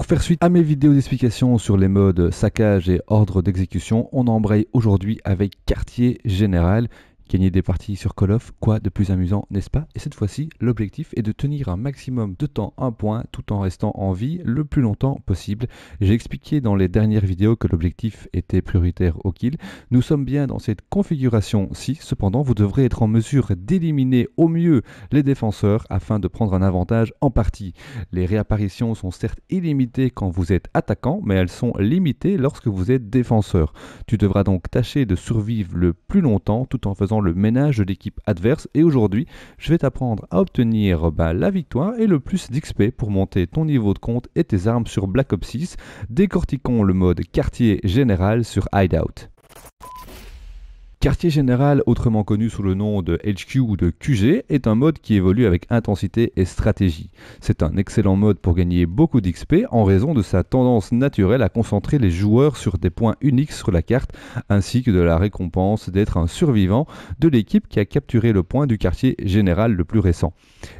Pour faire suite à mes vidéos d'explication sur les modes saccage et ordre d'exécution, on embraye aujourd'hui avec quartier général Gagner des parties sur Call of, quoi de plus amusant, n'est-ce pas Et cette fois-ci, l'objectif est de tenir un maximum de temps un point tout en restant en vie le plus longtemps possible. J'ai expliqué dans les dernières vidéos que l'objectif était prioritaire au kill. Nous sommes bien dans cette configuration-ci, cependant vous devrez être en mesure d'éliminer au mieux les défenseurs afin de prendre un avantage en partie. Les réapparitions sont certes illimitées quand vous êtes attaquant, mais elles sont limitées lorsque vous êtes défenseur. Tu devras donc tâcher de survivre le plus longtemps tout en faisant le ménage de l'équipe adverse et aujourd'hui je vais t'apprendre à obtenir bah, la victoire et le plus d'XP pour monter ton niveau de compte et tes armes sur Black Ops 6, décortiquons le mode quartier général sur Hideout. Quartier général, autrement connu sous le nom de HQ ou de QG, est un mode qui évolue avec intensité et stratégie. C'est un excellent mode pour gagner beaucoup d'XP en raison de sa tendance naturelle à concentrer les joueurs sur des points uniques sur la carte, ainsi que de la récompense d'être un survivant de l'équipe qui a capturé le point du quartier général le plus récent.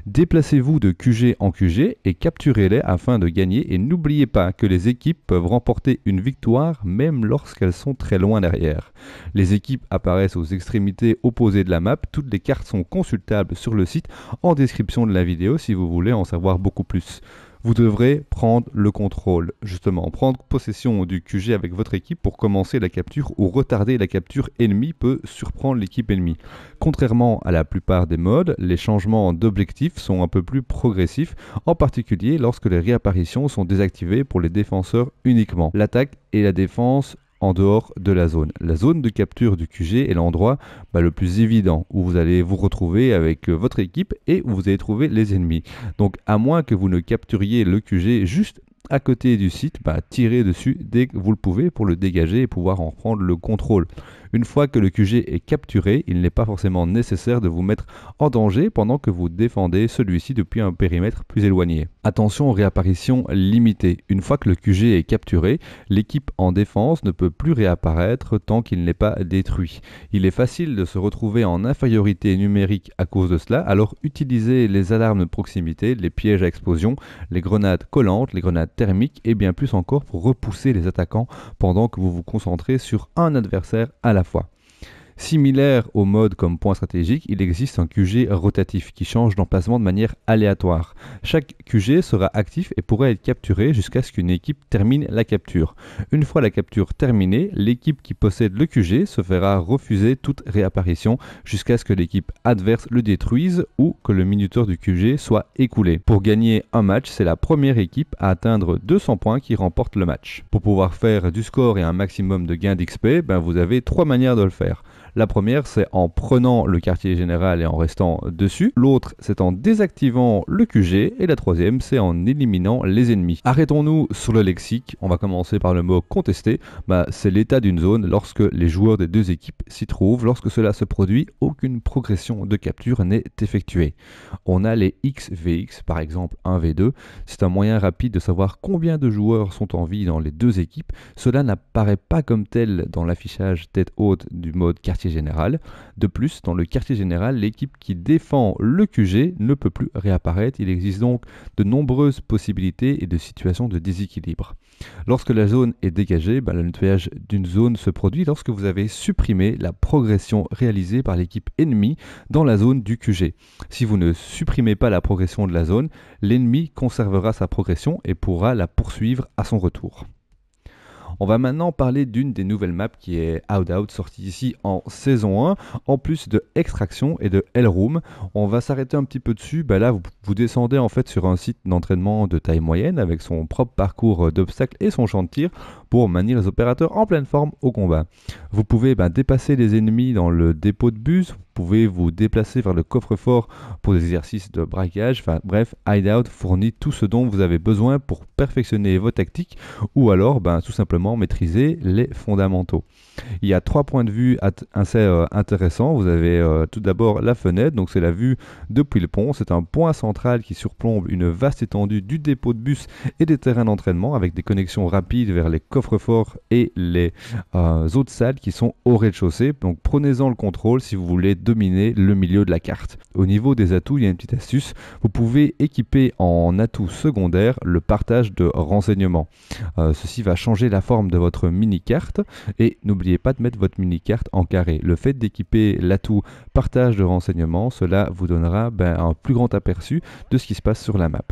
Déplacez-vous de QG en QG et capturez-les afin de gagner et n'oubliez pas que les équipes peuvent remporter une victoire même lorsqu'elles sont très loin derrière. Les équipes apparaissent aux extrémités opposées de la map. Toutes les cartes sont consultables sur le site en description de la vidéo si vous voulez en savoir beaucoup plus vous devrez prendre le contrôle, justement, prendre possession du QG avec votre équipe pour commencer la capture ou retarder la capture ennemie peut surprendre l'équipe ennemie. Contrairement à la plupart des modes, les changements d'objectifs sont un peu plus progressifs, en particulier lorsque les réapparitions sont désactivées pour les défenseurs uniquement. L'attaque et la défense en dehors de la zone. La zone de capture du QG est l'endroit bah, le plus évident où vous allez vous retrouver avec euh, votre équipe et où vous allez trouver les ennemis. Donc à moins que vous ne capturiez le QG juste à côté du site, bah, tirez dessus dès que vous le pouvez pour le dégager et pouvoir en prendre le contrôle. Une fois que le QG est capturé, il n'est pas forcément nécessaire de vous mettre en danger pendant que vous défendez celui-ci depuis un périmètre plus éloigné. Attention aux réapparitions limitées. Une fois que le QG est capturé, l'équipe en défense ne peut plus réapparaître tant qu'il n'est pas détruit. Il est facile de se retrouver en infériorité numérique à cause de cela, alors utilisez les alarmes de proximité, les pièges à explosion, les grenades collantes, les grenades thermiques et bien plus encore pour repousser les attaquants pendant que vous vous concentrez sur un adversaire à la la fois. Similaire au mode comme point stratégique, il existe un QG rotatif qui change d'emplacement de manière aléatoire. Chaque QG sera actif et pourra être capturé jusqu'à ce qu'une équipe termine la capture. Une fois la capture terminée, l'équipe qui possède le QG se fera refuser toute réapparition jusqu'à ce que l'équipe adverse le détruise ou que le minuteur du QG soit écoulé. Pour gagner un match, c'est la première équipe à atteindre 200 points qui remporte le match. Pour pouvoir faire du score et un maximum de gains d'XP, ben, vous avez trois manières de le faire. La première, c'est en prenant le quartier général et en restant dessus. L'autre, c'est en désactivant le QG. Et la troisième, c'est en éliminant les ennemis. Arrêtons-nous sur le lexique. On va commencer par le mot contester. Bah, c'est l'état d'une zone lorsque les joueurs des deux équipes s'y trouvent. Lorsque cela se produit, aucune progression de capture n'est effectuée. On a les XVX, par exemple 1v2. C'est un moyen rapide de savoir combien de joueurs sont en vie dans les deux équipes. Cela n'apparaît pas comme tel dans l'affichage tête haute du mode quartier général. De plus, dans le quartier général, l'équipe qui défend le QG ne peut plus réapparaître. Il existe donc de nombreuses possibilités et de situations de déséquilibre. Lorsque la zone est dégagée, bah, le nettoyage d'une zone se produit lorsque vous avez supprimé la progression réalisée par l'équipe ennemie dans la zone du QG. Si vous ne supprimez pas la progression de la zone, l'ennemi conservera sa progression et pourra la poursuivre à son retour. On va maintenant parler d'une des nouvelles maps qui est Out Out, sortie ici en saison 1, en plus de Extraction et de Room. On va s'arrêter un petit peu dessus. Bah là, vous, descendez en fait sur un site d'entraînement de taille moyenne avec son propre parcours d'obstacles et son champ de tir pour manier les opérateurs en pleine forme au combat. Vous pouvez bah, dépasser les ennemis dans le dépôt de bus, pouvez vous déplacer vers le coffre-fort pour des exercices de braquage. Enfin, bref, Hideout fournit tout ce dont vous avez besoin pour perfectionner vos tactiques ou alors ben, tout simplement maîtriser les fondamentaux. Il y a trois points de vue assez euh, intéressants. Vous avez euh, tout d'abord la fenêtre, donc c'est la vue depuis le pont. C'est un point central qui surplombe une vaste étendue du dépôt de bus et des terrains d'entraînement avec des connexions rapides vers les coffres-forts et les euh, autres salles qui sont au rez-de-chaussée. Donc prenez-en le contrôle si vous voulez dominer le milieu de la carte. Au niveau des atouts, il y a une petite astuce, vous pouvez équiper en atout secondaire le partage de renseignements. Euh, ceci va changer la forme de votre mini-carte et n'oubliez pas de mettre votre mini-carte en carré. Le fait d'équiper l'atout partage de renseignements, cela vous donnera ben, un plus grand aperçu de ce qui se passe sur la map.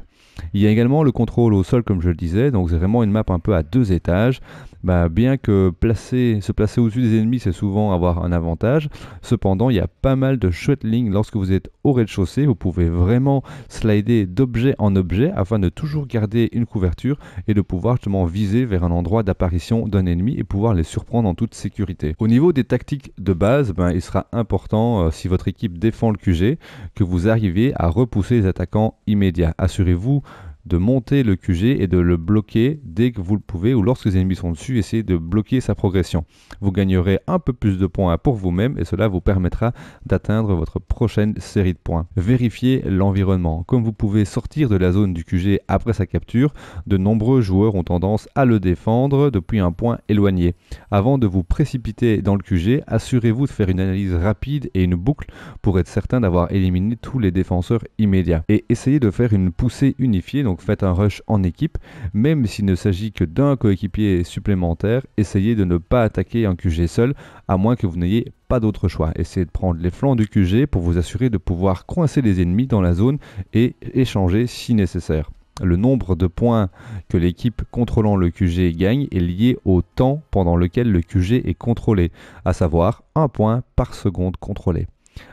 Il y a également le contrôle au sol, comme je le disais, donc c'est vraiment une map un peu à deux étages. Bah, bien que placer, se placer au-dessus des ennemis, c'est souvent avoir un avantage. Cependant, il y a pas mal de chouettes lignes. Lorsque vous êtes au rez-de-chaussée, vous pouvez vraiment slider d'objet en objet afin de toujours garder une couverture et de pouvoir justement viser vers un endroit d'apparition d'un ennemi et pouvoir les surprendre en toute sécurité. Au niveau des tactiques de base, ben, il sera important, euh, si votre équipe défend le QG, que vous arriviez à repousser les attaquants immédiats. Assurez-vous de monter le QG et de le bloquer dès que vous le pouvez ou lorsque les ennemis sont dessus, essayez de bloquer sa progression. Vous gagnerez un peu plus de points pour vous-même et cela vous permettra d'atteindre votre prochaine série de points. Vérifiez l'environnement. Comme vous pouvez sortir de la zone du QG après sa capture, de nombreux joueurs ont tendance à le défendre depuis un point éloigné. Avant de vous précipiter dans le QG, assurez-vous de faire une analyse rapide et une boucle pour être certain d'avoir éliminé tous les défenseurs immédiats. Et essayez de faire une poussée unifiée, faites un rush en équipe, même s'il ne s'agit que d'un coéquipier supplémentaire, essayez de ne pas attaquer un QG seul, à moins que vous n'ayez pas d'autre choix. Essayez de prendre les flancs du QG pour vous assurer de pouvoir coincer les ennemis dans la zone et échanger si nécessaire. Le nombre de points que l'équipe contrôlant le QG gagne est lié au temps pendant lequel le QG est contrôlé, à savoir un point par seconde contrôlé.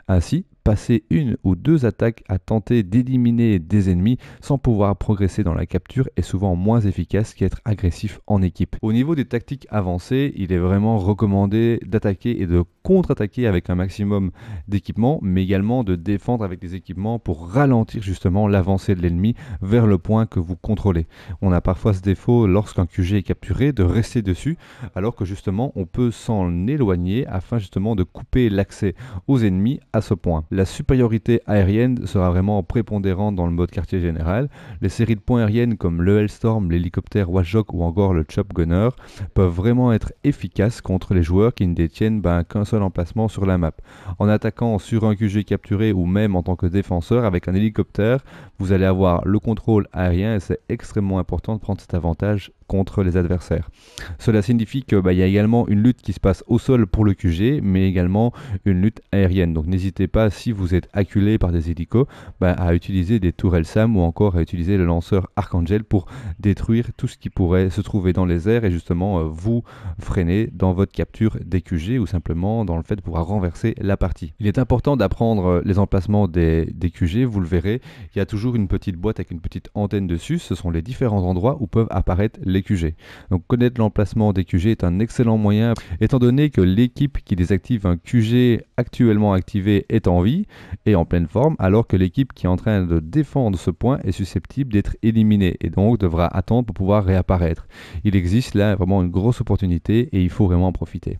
Ainsi, passer une ou deux attaques à tenter d'éliminer des ennemis sans pouvoir progresser dans la capture est souvent moins efficace qu'être agressif en équipe. Au niveau des tactiques avancées, il est vraiment recommandé d'attaquer et de contre-attaquer avec un maximum d'équipements, mais également de défendre avec des équipements pour ralentir justement l'avancée de l'ennemi vers le point que vous contrôlez. On a parfois ce défaut lorsqu'un QG est capturé de rester dessus, alors que justement on peut s'en éloigner afin justement de couper l'accès aux ennemis à ce point la supériorité aérienne sera vraiment prépondérante dans le mode quartier général. Les séries de points aériennes comme le Hellstorm, l'hélicoptère Washok ou encore le Chop Gunner peuvent vraiment être efficaces contre les joueurs qui ne détiennent ben, qu'un seul emplacement sur la map. En attaquant sur un QG capturé ou même en tant que défenseur avec un hélicoptère, vous allez avoir le contrôle aérien et c'est extrêmement important de prendre cet avantage contre les adversaires. Cela signifie qu'il bah, y a également une lutte qui se passe au sol pour le QG, mais également une lutte aérienne. Donc n'hésitez pas, si vous êtes acculé par des hélicos, bah, à utiliser des tourelles SAM ou encore à utiliser le lanceur Archangel pour détruire tout ce qui pourrait se trouver dans les airs et justement euh, vous freiner dans votre capture des QG ou simplement dans le fait de pouvoir renverser la partie. Il est important d'apprendre euh, les emplacements des, des QG, vous le verrez, il y a toujours une petite boîte avec une petite antenne dessus, ce sont les différents endroits où peuvent apparaître les QG. Donc connaître l'emplacement des QG est un excellent moyen, étant donné que l'équipe qui désactive un QG actuellement activé est en vie et en pleine forme, alors que l'équipe qui est en train de défendre ce point est susceptible d'être éliminée et donc devra attendre pour pouvoir réapparaître. Il existe là vraiment une grosse opportunité et il faut vraiment en profiter.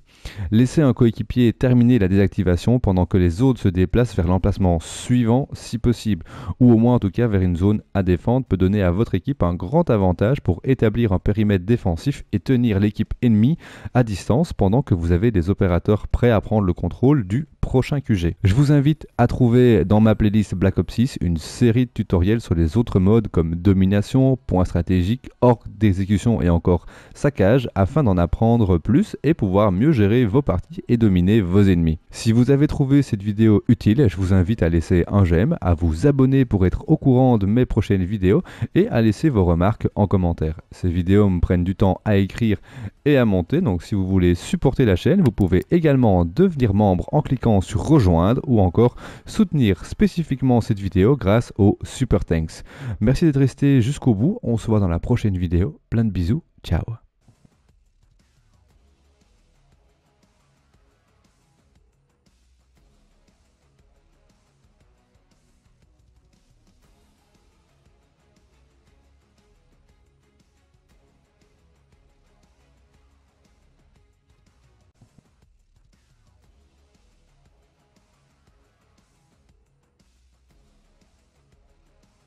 Laisser un coéquipier terminer la désactivation pendant que les autres se déplacent vers l'emplacement suivant si possible, ou au moins en tout cas vers une zone à défendre peut donner à votre équipe un grand avantage pour établir un périmètre défensif et tenir l'équipe ennemie à distance pendant que vous avez des opérateurs prêts à prendre le contrôle du prochain QG. Je vous invite à trouver dans ma playlist Black Ops 6 une série de tutoriels sur les autres modes comme domination, point stratégique, orgue d'exécution et encore saccage afin d'en apprendre plus et pouvoir mieux gérer vos parties et dominer vos ennemis. Si vous avez trouvé cette vidéo utile, je vous invite à laisser un j'aime, à vous abonner pour être au courant de mes prochaines vidéos et à laisser vos remarques en commentaire. Ces vidéos me prennent du temps à écrire et à monter, donc si vous voulez supporter la chaîne, vous pouvez également devenir membre en cliquant sur rejoindre ou encore soutenir spécifiquement cette vidéo grâce aux Super Thanks. Merci d'être resté jusqu'au bout, on se voit dans la prochaine vidéo, plein de bisous, ciao